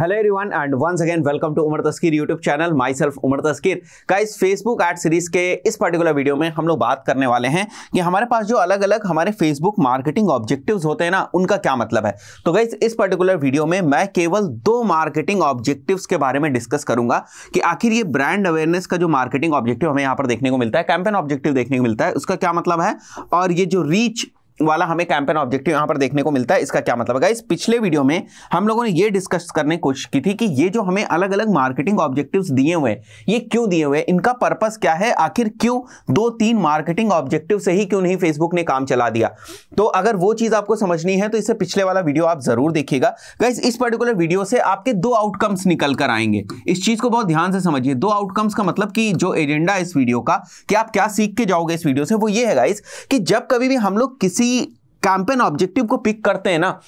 hello everyone and once again welcome to Umar Taskeer channel channel self Umar Taskeer इस Facebook add series के इस particular video में हम लोग बात करने वाले हैं कि हमारे पास जो अलग अलग हमारे फेसबुक मार्केटिंग ऑब्जेक्टिव्स होते हैं ना उनका क्या मतलब है तो गाइज इस पर्टिकुलर वीडियो में मैं केवल दो मार्केटिंग ऑब्जेक्टिव के बारे में डिस्कस करूंगा कि आखिर ये ब्रांड अवेयरनेस का जो मार्केटिंग ऑब्जेक्टिव हमें यहाँ पर देखने को मिलता है कैंपेन ऑब्जेक्टिव देखने को मिलता है उसका क्या मतलब है और ये जो रीच वाला हमें कैंपेन ऑब्जेक्टिव यहाँ पर देखने को मिलता है इसका क्या मतलब है इस पिछले वीडियो में हम लोगों ने ये डिस्कस करने की कोशिश की थी कि ये जो हमें अलग अलग मार्केटिंग ऑब्जेक्टिव्स दिए हुए हैं ये क्यों दिए हुए इनका पर्पस क्या है आखिर क्यों दो तीन मार्केटिंग ऑब्जेक्टिव से ही क्यों नहीं फेसबुक ने काम चला दिया तो अगर वो चीज़ आपको समझनी है तो इससे पिछले वाला वीडियो आप जरूर देखिएगा गाइज इस पर्टिकुलर वीडियो से आपके दो आउटकम्स निकल कर आएंगे इस चीज़ को बहुत ध्यान से समझिए दो आउटकम्स का मतलब कि जो एजेंडा इस वीडियो का कि आप क्या सीख के जाओगे इस वीडियो से वो ये है गाइज कि जब कभी भी हम लोग किसी be कैंपेन ऑब्जेक्टिव को पिक करते हैं ना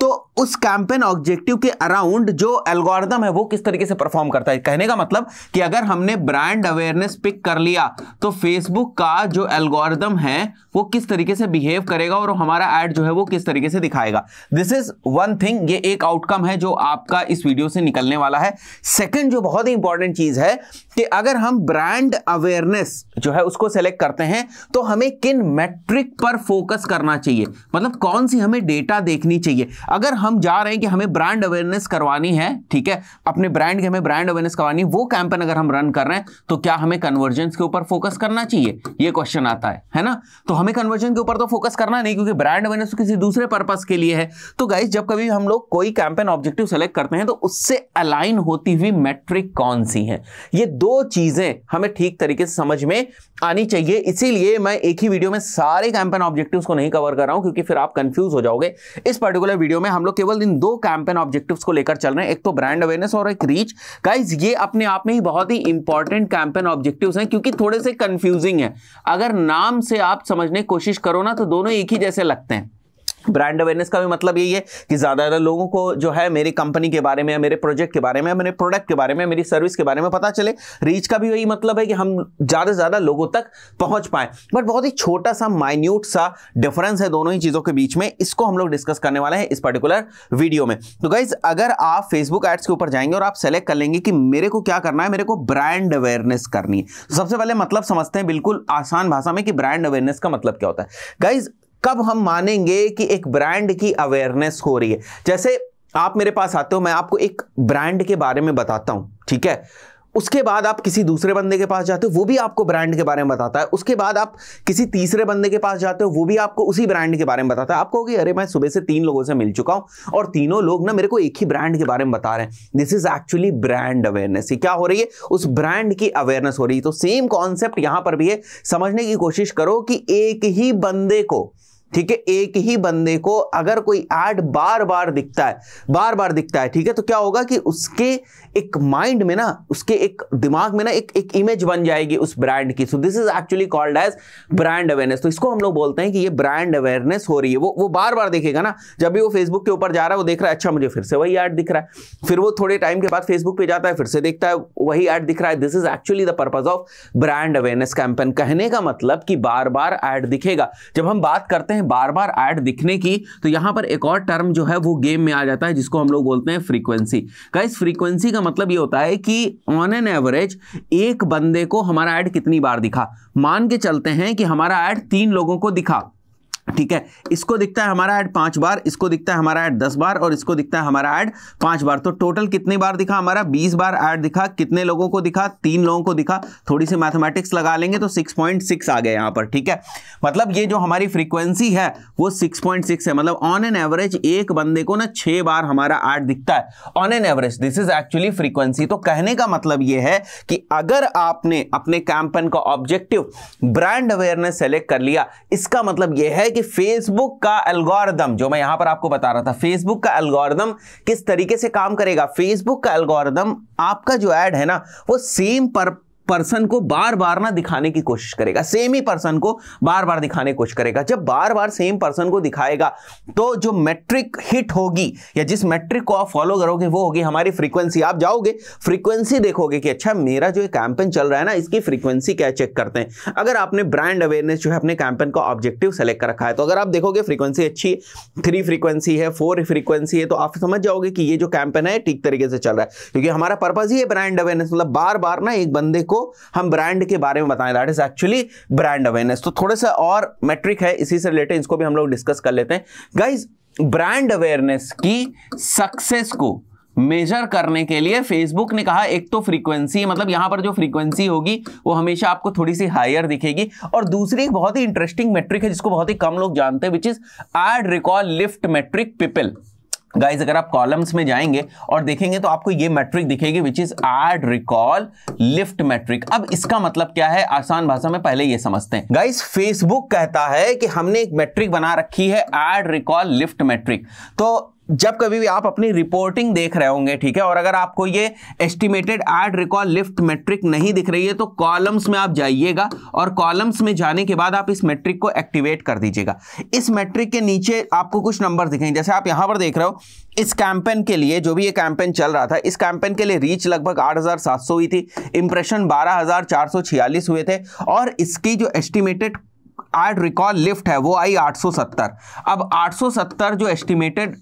तो उस कैंपेन ऑब्जेक्टिव के अराउंड जो एल्गोरिदम है वो किस तरीके से परफॉर्म करता है कहने का मतलब कि अगर हमने ब्रांड अवेयरनेस पिक कर लिया तो फेसबुक का जो एल्गोरिदम है वो किस तरीके से बिहेव करेगा और हमारा एड जो है वो किस तरीके से दिखाएगा दिस इज वन थिंग ये एक आउटकम है जो आपका इस वीडियो से निकलने वाला है सेकेंड जो बहुत ही इंपॉर्टेंट चीज है कि अगर हम ब्रांड अवेयरनेस जो है उसको सेलेक्ट करते हैं तो हमें किन मेट्रिक पर फोकस करना चाहिए मतलब कौन सी हमें डेटा देखनी चाहिए अगर हम जा रहे हैं कि हमें ब्रांड अवेयरनेस करवानी है ठीक है अपने ब्रांड की हमें ब्रांड अवेयरनेस करवानी है वो कैंपेन अगर हम रन कर रहे हैं तो क्या हमें कन्वर्जेंस के ऊपर फोकस करना चाहिए ये क्वेश्चन आता है है ना तो हमें कन्वर्जन के ऊपर तो फोकस करना नहीं क्योंकि ब्रांड अवेयरनेस तो किसी दूसरे पर्पज के लिए है तो गाइज जब कभी हम लोग कोई कैंपेन ऑब्जेक्टिव सेलेक्ट करते हैं तो उससे अलाइन होती हुई मेट्रिक कौन सी है ये दो चीजें हमें ठीक तरीके से समझ में आनी चाहिए इसीलिए मैं एक ही वीडियो में सारे कैंपेन ऑब्जेक्टिव को नहीं कवर कर रहा हूँ क्योंकि कि फिर आप कंफ्यूज हो जाओगे इस पर्टिकुलर वीडियो में हम लोग केवल इन दो कैंपेन ऑब्जेक्टिव्स को लेकर चल रहे हैं एक तो ब्रांड अवेयरनेस और एक रीच गाइज ये अपने आप में ही बहुत ही इंपॉर्टेंट कैंपेन ऑब्जेक्टिव हैं क्योंकि थोड़े से कंफ्यूजिंग है अगर नाम से आप समझने की कोशिश करो ना तो दोनों एक ही जैसे लगते हैं ब्रांड अवेयरनेस का भी मतलब यही है कि ज़्यादा ज़्यादा लोगों को जो है मेरी कंपनी के बारे में या मेरे प्रोजेक्ट के बारे में या मेरे प्रोडक्ट के बारे में मेरी सर्विस के बारे में पता चले रीच का भी यही मतलब है कि हम ज़्यादा से ज़्यादा लोगों तक पहुंच पाएँ बट बहुत ही छोटा सा माइन्यूट सा डिफरेंस है दोनों ही चीज़ों के बीच में इसको हम लोग डिस्कस करने वाले हैं इस पर्टिकुलर वीडियो में तो गाइज अगर आप फेसबुक एड्स के ऊपर जाएंगे और आप सेलेक्ट कर लेंगे कि मेरे को क्या करना है मेरे को ब्रांड अवेयरनेस करनी है तो सबसे पहले मतलब समझते हैं बिल्कुल आसान भाषा में कि ब्रांड अवेयरनेस का मतलब क्या होता है गाइज कब हम मानेंगे कि एक ब्रांड की अवेयरनेस हो रही है जैसे आप मेरे पास आते हो मैं आपको एक ब्रांड के बारे में बताता हूं ठीक है उसके बाद आप किसी दूसरे बंदे के पास जाते हो वो भी आपको ब्रांड के बारे में बताता है उसके बाद आप किसी तीसरे बंदे के पास जाते हो वो भी आपको उसी ब्रांड के बारे में बताता है आप कहोगे अरे मैं सुबह से तीन लोगों से मिल चुका हूं और तीनों लोग ना मेरे को एक ही ब्रांड के बारे में बता रहे हैं this is actually brand awareness क्या हो रही है उस ब्रांड की अवेयरनेस हो रही है तो सेम कॉन्सेप्ट यहां पर भी है समझने की कोशिश करो कि एक ही बंदे को ठीक है एक ही बंदे को अगर कोई एड बार बार दिखता है बार बार दिखता है ठीक है तो क्या होगा कि उसके एक माइंड में ना उसके एक दिमाग में ना एक एक इमेज बन जाएगी उस ब्रांड की सो this is actually called as brand awareness तो इसको हम लोग बोलते हैं कि ये ब्रांड अवेयरनेस हो रही है वो वो बार बार देखेगा ना जब भी वो फेसबुक के ऊपर जा रहा है वो देख रहा है अच्छा मुझे फिर से वही ऐड दिख रहा है फिर वो थोड़े टाइम के बाद फेसबुक पे जाता है फिर से देखता है वही ऐड दिख रहा है this is actually the purpose of brand awareness campaign कहने का मतलब कि बार बार ऐड दिखेगा जब हम बात करते हैं हैं बार बार ऐड दिखने की तो यहां पर एक और टर्म जो है वो गेम में आ जाता है जिसको हम लोग बोलते हैं फ्रीक्वेंसी का इस फ्रीक्वेंसी का मतलब ये होता है कि ऑन एन एवरेज एक बंदे को हमारा ऐड कितनी बार दिखा मान के चलते हैं कि हमारा ऐड तीन लोगों को दिखा ठीक है इसको दिखता है हमारा ऐड पांच बार इसको दिखता है हमारा ऐड दस बार और इसको दिखता है हमारा ऐड पांच बार तो टोटल कितनी बार दिखा हमारा बीस बार ऐड दिखा कितने लोगों को दिखा तीन लोगों को दिखा थोड़ी सी मैथमेटिक्स लगा लेंगे तो सिक्स पॉइंट सिक्स आ गया यहां पर ठीक है मतलब ये जो हमारी फ्रीक्वेंसी है वो सिक्स पॉइंट सिक्स है मतलब ऑन एन एवरेज एक बंदे को ना छह बार हमारा ऐड दिखता है on an average this is actually frequency तो कहने का मतलब यह है कि अगर आपने अपने कैंपन का ऑब्जेक्टिव ब्रांड अवेयरनेस सेलेक्ट कर लिया इसका मतलब यह है कि फेसबुक का एल्गोरिदम जो मैं यहां पर आपको बता रहा था फेसबुक का एल्गोरिदम किस तरीके से काम करेगा फेसबुक का एल्गोरिदम आपका जो एड है ना वो सेम पर पर्सन को बार बार ना दिखाने की कोशिश करेगा सेम ही पर्सन को बार बार दिखाने की कोशिश करेगा जब बार बार सेम पर्सन को दिखाएगा तो जो मैट्रिक हिट होगी या जिस मैट्रिक को आप फॉलो करोगे वो होगी हमारी फ्रीक्वेंसी आप जाओगे फ्रीक्वेंसी देखोगे कि अच्छा मेरा जो कैंपेन चल रहा है ना इसकी फ्रीक्वेंसी क्या चेक करते हैं अगर आपने ब्रांड अवेयरनेस जो है अपने कैंपेन का ऑब्जेक्टिव सेलेक्ट कर रखा है तो अगर आप देखोगे फ्रीक्वेंसी अच्छी है थ्री फ्रीक्वेंसी है फोर फ्रीक्वेंसी है तो आप समझ जाओगे कि ये जो कैंपेन है ठीक तरीके से चल रहा है क्योंकि हमारा पर्पज ही है ब्रांड अवेयरनेस मतलब बार बार ना एक बंदे को हम ब्रांड के बारे में बताएं that is actually brand awareness तो थोड़ा सा और मेट्रिक है इसी से रिलेटेड इसको भी हम लोग डिस्कस कर लेते हैं गाइज ब्रांड अवेयरनेस की सक्सेस को मेजर करने के लिए फेसबुक ने कहा एक तो फ्रीक्वेंसी मतलब यहां पर जो फ्रीक्वेंसी होगी वो हमेशा आपको थोड़ी सी हायर दिखेगी और दूसरी एक बहुत ही इंटरेस्टिंग मेट्रिक है जिसको बहुत ही कम लोग जानते हैं which is ad recall lift metric people guys अगर आप कॉलम्स में जाएंगे और देखेंगे तो आपको ये मैट्रिक दिखेगी which is ad recall lift metric अब इसका मतलब क्या है आसान भाषा में पहले ये समझते हैं गाइज फेसबुक कहता है कि हमने एक मैट्रिक बना रखी है एड रिकॉल लिफ्ट मैट्रिक तो जब कभी भी आप अपनी रिपोर्टिंग देख रहे होंगे ठीक है और अगर आपको ये estimated ad recall lift metric नहीं दिख रही है तो कॉलम्स में आप जाइएगा और कॉलम्स में जाने के बाद आप इस मेट्रिक को एक्टिवेट कर दीजिएगा इस मेट्रिक के नीचे आपको कुछ नंबर दिखेंगे जैसे आप यहाँ पर देख रहे हो इस कैंपेन के लिए जो भी ये कैंपेन चल रहा था इस कैंपेन के लिए रीच लगभग आठ हुई थी इंप्रेशन बारह हुए थे और इसकी जो एस्टिमेटेड एड रिकॉल लिफ्ट है वो आई 870 अब 870 जो एस्टिमेटेड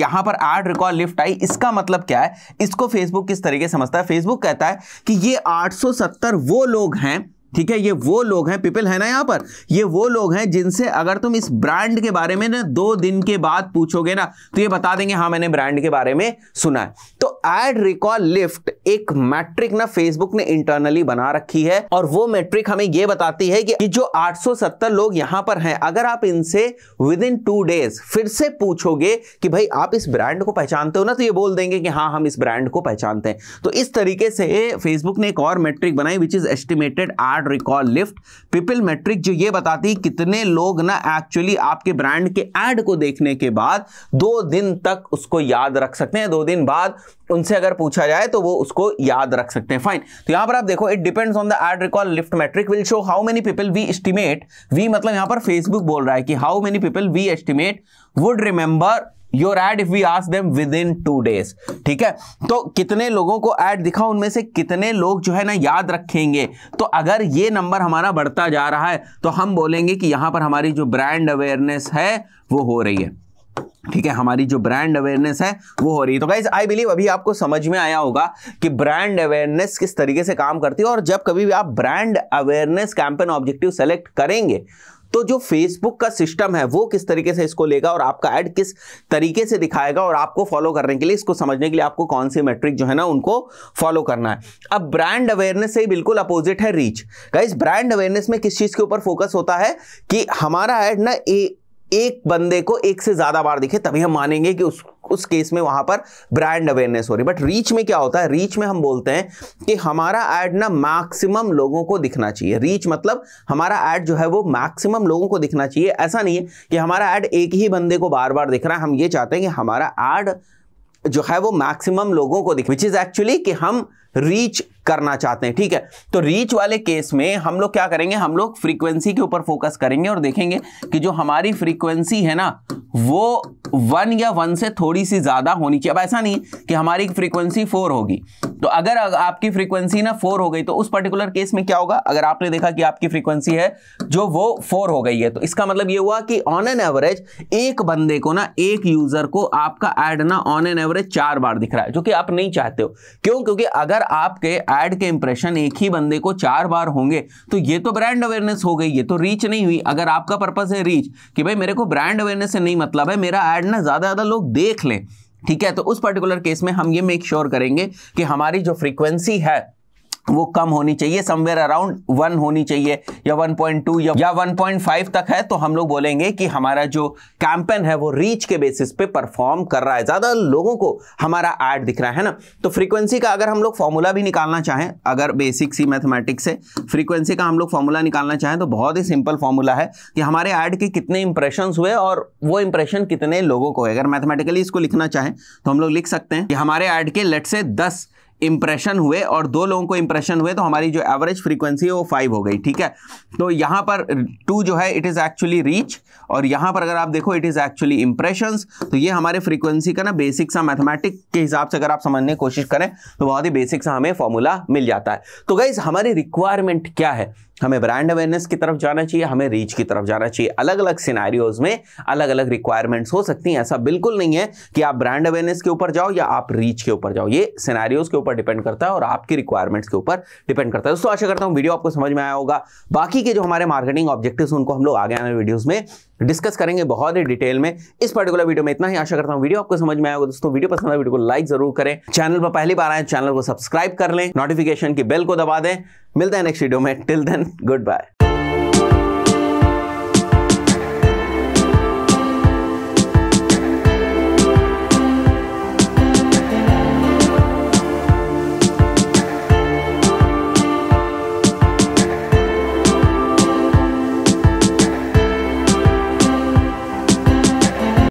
यहां पर एड रिकॉर्ड लिफ्ट आई इसका मतलब क्या है इसको फेसबुक किस तरीके समझता है फेसबुक कहता है कि ये 870 वो लोग हैं ठीक है ये वो लोग हैं पीपल है ना यहाँ पर ये वो लोग हैं जिनसे अगर तुम इस ब्रांड के बारे में ना दो दिन के बाद पूछोगे ना तो ये बता देंगे हाँ मैंने ब्रांड के बारे में सुना है तो एड रिकॉल लिफ्ट एक मैट्रिक ना फेसबुक ने इंटरनली बना रखी है और वो मैट्रिक हमें ये बताती है कि जो 870 लोग यहाँ पर हैं अगर आप इनसे विद इन टू डेज फिर से पूछोगे कि भाई आप इस ब्रांड को पहचानते हो ना तो ये बोल देंगे कि हाँ हम इस ब्रांड को पहचानते हैं तो इस तरीके से फेसबुक ने एक और मेट्रिक बनाई विच इज एस्टिमेटेड आठ ad recall lift people metric जो ये बताती है कितने लोग ना एक्चुअली आपके ब्रांड के एड को देखने के बाद दो दिन तक उसको याद रख सकते हैं दो दिन बाद उनसे अगर पूछा जाए तो वो उसको याद रख सकते हैं फाइन तो यहां पर आप देखो it depends on the ad recall lift metric will show how many people we estimate we मतलब यहां पर फेसबुक बोल रहा है कि how many people we estimate would remember your ad if we ask them within two days ठीक है तो कितने लोगों को एड दिखा उनमें से कितने लोग जो है ना याद रखेंगे तो अगर ये नंबर हमारा बढ़ता जा रहा है तो हम बोलेंगे कि यहां पर हमारी जो ब्रांड अवेयरनेस है वो हो रही है ठीक है हमारी जो ब्रांड अवेयरनेस है वो हो रही है तो गाइज आई बिलीव अभी आपको समझ में आया होगा कि ब्रांड अवेयरनेस किस तरीके से काम करती है और जब कभी भी आप brand awareness campaign objective select करेंगे तो जो फेसबुक का सिस्टम है वो किस तरीके से इसको लेगा और आपका एड किस तरीके से दिखाएगा और आपको फॉलो करने के लिए इसको समझने के लिए आपको कौन सी मेट्रिक जो है ना उनको फॉलो करना है अब ब्रांड अवेयरनेस से बिल्कुल अपोजिट है रीच गाइज ब्रांड अवेयरनेस में किस चीज़ के ऊपर फोकस होता है कि हमारा एड ना ए, एक बंदे को एक से ज़्यादा बार दिखे तभी हम मानेंगे कि उस उस केस में वहां पर ब्रांड अवेयरनेस हो रही बट रीच में क्या होता है रीच में हम बोलते हैं कि हमारा एड ना मैक्सिमम लोगों को दिखना चाहिए रीच मतलब हमारा एड जो है वो मैक्सिमम लोगों को दिखना चाहिए ऐसा नहीं है कि हमारा एड एक ही बंदे को बार बार दिख रहा है हम ये चाहते हैं कि हमारा एड जो है वो मैक्सिमम लोगों को दिख विच इज एक्चुअली कि हम रीच करना चाहते हैं ठीक है तो रीच वाले केस में हम लोग क्या करेंगे हम लोग फ्रीक्वेंसी के ऊपर फोकस करेंगे और देखेंगे कि जो हमारी फ्रीक्वेंसी है ना वो वन या वन से थोड़ी सी ज़्यादा होनी चाहिए अब ऐसा नहीं कि हमारी फ्रीक्वेंसी फोर होगी तो अगर आपकी फ्रीक्वेंसी ना फोर हो गई तो उस पर्टिकुलर केस में क्या होगा अगर आपने देखा कि आपकी फ्रीक्वेंसी है जो वो फोर हो गई है तो इसका मतलब ये हुआ कि ऑन एन एवरेज एक बंदे को ना एक यूज़र को आपका एड ना ऑन एन एवरेज चार बार दिख रहा है जो कि आप नहीं चाहते हो क्यों क्योंकि अगर आपके एड के इंप्रेशन एक ही बंदे को चार बार होंगे तो ये तो ब्रांड अवेयरनेस हो गई ये तो रीच नहीं हुई अगर आपका पर्पज़ है रीच कि भाई मेरे को ब्रांड अवेयरनेस से नहीं मतलब है मेरा ऐड ना ज़्यादा ज़्यादा लोग देख लें ठीक है तो उस पर्टिकुलर केस में हम ये मेक श्योर sure करेंगे कि हमारी जो फ्रीक्वेंसी है वो कम होनी चाहिए समवेयर अराउंड वन होनी चाहिए या वन पॉइंट टू या वन पॉइंट फाइव तक है तो हम लोग बोलेंगे कि हमारा जो कैंपेन है वो रीच के बेसिस पे परफॉर्म कर रहा है ज़्यादा लोगों को हमारा एड दिख रहा है ना तो फ्रीक्वेंसी का अगर हम लोग फॉर्मूला भी निकालना चाहें अगर बेसिक सी मैथमेटिक्स से फ्रीक्वेंसी का हम लोग फॉर्मूला निकालना चाहें तो बहुत ही सिंपल फॉर्मूला है कि हमारे ऐड के कितने इंप्रेशन हुए और वो इंप्रेशन कितने लोगों को है अगर मैथमेटिकली इसको लिखना चाहें तो हम लोग लिख सकते हैं कि हमारे ऐड के लेट से दस इंप्रेशन हुए और दो लोगों को इंप्रेशन हुए तो हमारी जो एवरेज फ्रीक्वेंसी है वो फाइव हो गई ठीक है तो यहाँ पर टू जो है इट इज़ एक्चुअली रीच और यहाँ पर अगर आप देखो इट इज़ एक्चुअली इंप्रेशन तो ये हमारे फ्रीक्वेंसी का ना बेसिक सा मैथमेटिक के हिसाब से अगर आप समझने की कोशिश करें तो बहुत ही बेसिक सा हमें फॉर्मूला मिल जाता है तो गाइज हमारी रिक्वायरमेंट क्या है हमें ब्रांड अवेयरनेस की तरफ जाना चाहिए हमें रीच की तरफ जाना चाहिए अलग अलग सिनारियोज में अलग अलग रिक्वायरमेंट्स हो सकती हैं ऐसा बिल्कुल नहीं है कि आप ब्रांड अवेयरनेस के ऊपर जाओ या आप रीच के ऊपर जाओ ये सिनारियोज के ऊपर डिपेंड करता है और आपकी रिक्वायरमेंट्स के ऊपर डिपेंड करता है दोस्तों आशा करता हूँ वीडियो आपको समझ में आया होगा बाकी के जो हमारे मार्केटिंग ऑब्जेक्टिव उनको हम लोग आगे आने वीडियोज में डिस्कस करेंगे बहुत ही डिटेल में इस पर्टिकुलर वीडियो में इतना ही आशा करता हूँ वीडियो आपको समझ में आएगा दोस्तों वीडियो पसंद आया वीडियो को लाइक जरूर करें चैनल पर पहली बार आए चैनल को सब्सक्राइब कर लें नोटिफिकेशन की बेल को दबा दें मिलते हैं नेक्स्ट वीडियो में टिल देन गुड बाय